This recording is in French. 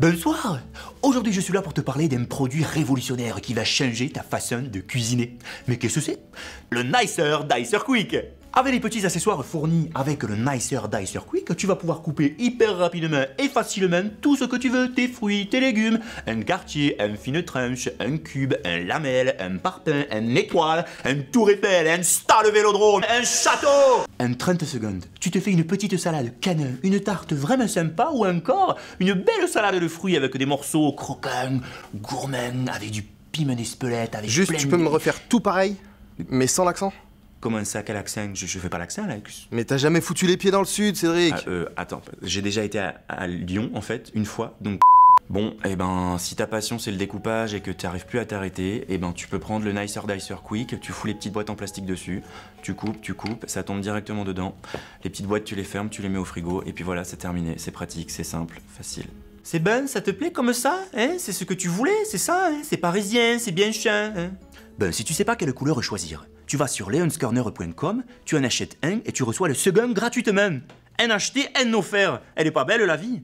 Bonsoir Aujourd'hui je suis là pour te parler d'un produit révolutionnaire qui va changer ta façon de cuisiner. Mais qu'est-ce que c'est Le Nicer Dicer Quick avec les petits accessoires fournis avec le Nicer Dicer Quick, tu vas pouvoir couper hyper rapidement et facilement tout ce que tu veux, tes fruits, tes légumes, un quartier, un fine tranche, un cube, un lamelle, un parpaing, un étoile, un tour Eiffel, un stade vélodrome, un château En 30 secondes, tu te fais une petite salade canon, une tarte vraiment sympa ou encore une belle salade de fruits avec des morceaux croquants, gourmands, avec du piment d'espelette, avec Juste, tu peux me refaire tout pareil, mais sans l'accent Comment ça, quel accent je, je fais pas l'accent, là. Mais t'as jamais foutu les pieds dans le sud, Cédric ah, euh, Attends, j'ai déjà été à, Lyon, en fait, une fois, donc... Bon, eh ben, si ta passion c'est le découpage et que tu arrives plus à t'arrêter, eh ben, tu peux prendre le Nicer Dicer Quick, tu fous les petites boîtes en plastique dessus, tu coupes, tu coupes, ça tombe directement dedans. Les petites boîtes, tu les fermes, tu les mets au frigo, et puis voilà, c'est terminé. C'est pratique, c'est simple, facile. C'est ben, ça te plaît comme ça hein C'est ce que tu voulais, c'est ça hein C'est parisien, c'est bien chien hein? Ben, si tu sais pas quelle couleur choisir, tu vas sur leonscorner.com, tu en achètes un et tu reçois le second gratuitement. Un acheté, un offert. Elle est pas belle la vie